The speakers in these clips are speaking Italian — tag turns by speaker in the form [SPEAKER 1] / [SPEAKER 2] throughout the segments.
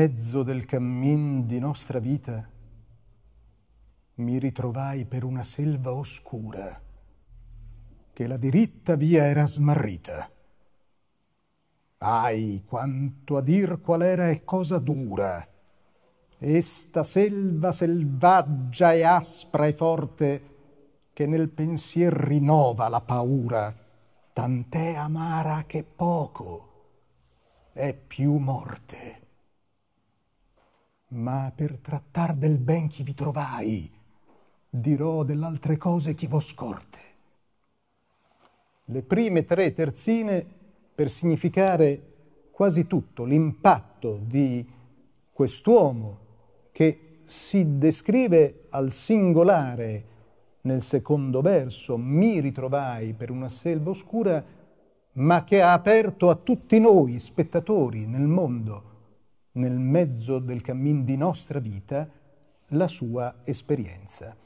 [SPEAKER 1] mezzo del cammin di nostra vita mi ritrovai per una selva oscura che la diritta via era smarrita. Ahi, quanto a dir qual era e cosa dura! Esta selva selvaggia e aspra e forte che nel pensier rinnova la paura, tant'è amara che poco è più morte ma per trattar del ben chi vi trovai, dirò dell'altre cose chi vos scorte. Le prime tre terzine per significare quasi tutto l'impatto di quest'uomo che si descrive al singolare nel secondo verso, mi ritrovai per una selva oscura, ma che ha aperto a tutti noi, spettatori nel mondo, nel mezzo del cammin di nostra vita la sua esperienza.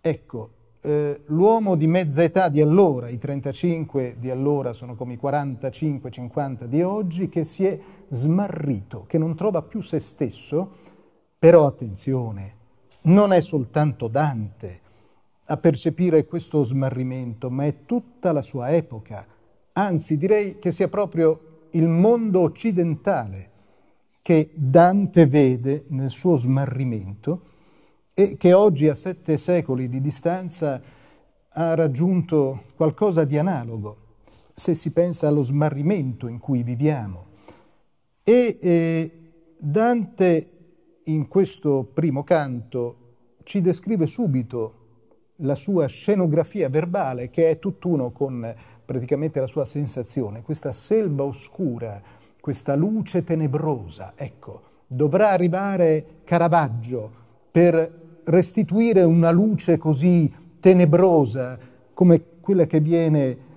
[SPEAKER 1] Ecco, eh, l'uomo di mezza età di allora, i 35 di allora sono come i 45-50 di oggi, che si è smarrito, che non trova più se stesso, però attenzione, non è soltanto Dante a percepire questo smarrimento, ma è tutta la sua epoca, anzi direi che sia proprio il mondo occidentale che Dante vede nel suo smarrimento e che oggi a sette secoli di distanza ha raggiunto qualcosa di analogo, se si pensa allo smarrimento in cui viviamo. E eh, Dante in questo primo canto ci descrive subito la sua scenografia verbale che è tutt'uno con praticamente la sua sensazione, questa selva oscura questa luce tenebrosa. Ecco, dovrà arrivare Caravaggio per restituire una luce così tenebrosa come quella che viene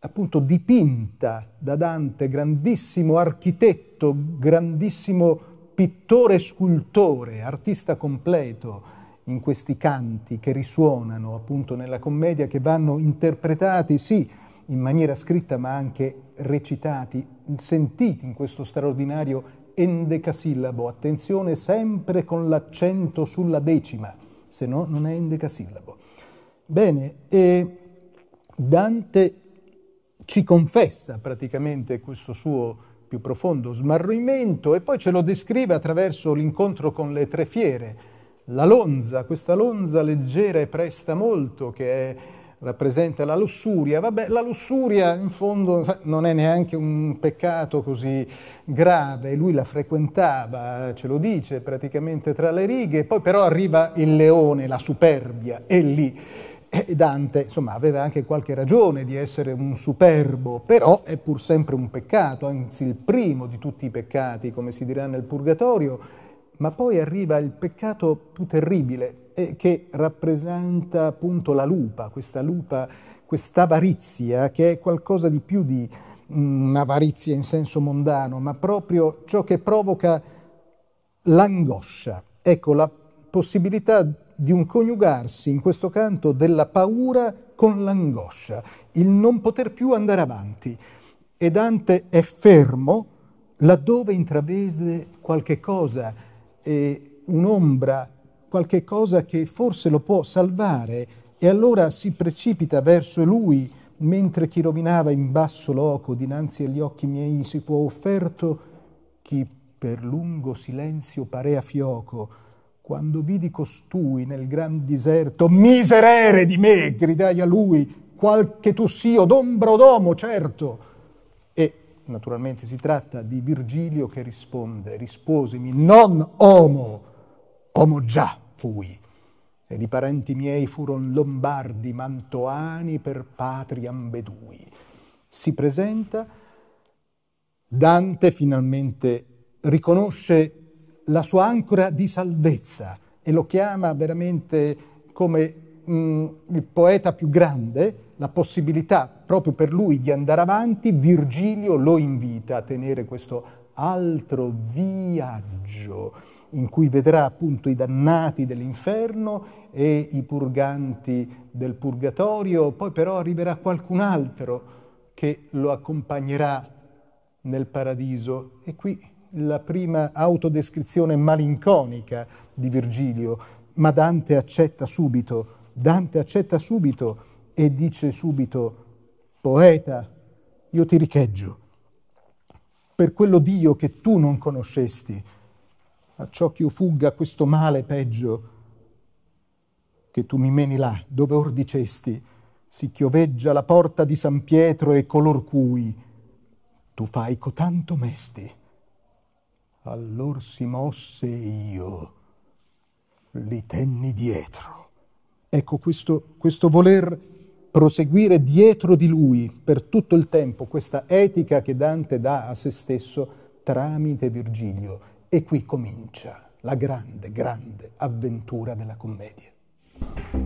[SPEAKER 1] appunto dipinta da Dante, grandissimo architetto, grandissimo pittore scultore, artista completo in questi canti che risuonano appunto nella commedia, che vanno interpretati sì in maniera scritta ma anche recitati, sentiti in questo straordinario endecasillabo, attenzione sempre con l'accento sulla decima, se no non è endecasillabo. Bene, e Dante ci confessa praticamente questo suo più profondo smarrimento e poi ce lo descrive attraverso l'incontro con le tre fiere, la lonza, questa lonza leggera e presta molto che è rappresenta la lussuria. Vabbè, la lussuria in fondo non è neanche un peccato così grave, lui la frequentava, ce lo dice praticamente tra le righe, poi però arriva il leone, la superbia, e lì. Eh, Dante insomma, aveva anche qualche ragione di essere un superbo, però è pur sempre un peccato, anzi il primo di tutti i peccati, come si dirà nel Purgatorio, ma poi arriva il peccato più terribile, che rappresenta appunto la lupa, questa lupa, questa avarizia che è qualcosa di più di mm, un'avarizia in senso mondano, ma proprio ciò che provoca l'angoscia. Ecco, la possibilità di un coniugarsi in questo canto della paura con l'angoscia, il non poter più andare avanti. E Dante è fermo laddove intravede qualche cosa, eh, un'ombra qualche cosa che forse lo può salvare e allora si precipita verso lui mentre chi rovinava in basso loco dinanzi agli occhi miei si fu offerto chi per lungo silenzio parea fioco quando vidi costui nel gran diserto miserere di me gridai a lui qual che tu sia d'ombra o d'omo certo e naturalmente si tratta di Virgilio che risponde risposimi non omo Omo già fui, ed i parenti miei furon lombardi, mantoani per patria ambedui. Si presenta, Dante finalmente riconosce la sua ancora di salvezza e lo chiama veramente come mh, mm, il poeta più grande, la possibilità proprio per lui di andare avanti, Virgilio lo invita a tenere questo altro viaggio in cui vedrà appunto i dannati dell'inferno e i purganti del purgatorio, poi però arriverà qualcun altro che lo accompagnerà nel paradiso. E qui la prima autodescrizione malinconica di Virgilio, ma Dante accetta subito, Dante accetta subito e dice subito, poeta, io ti richeggio per quello Dio che tu non conoscesti, acciò che io fugga questo male peggio che tu mi meni là, dove or dicesti, si chioveggia la porta di San Pietro e color cui tu fai cotanto mesti. Allor si mosse io, li tenni dietro. Ecco questo, questo voler proseguire dietro di lui per tutto il tempo, questa etica che Dante dà a se stesso tramite Virgilio, e qui comincia la grande, grande avventura della commedia.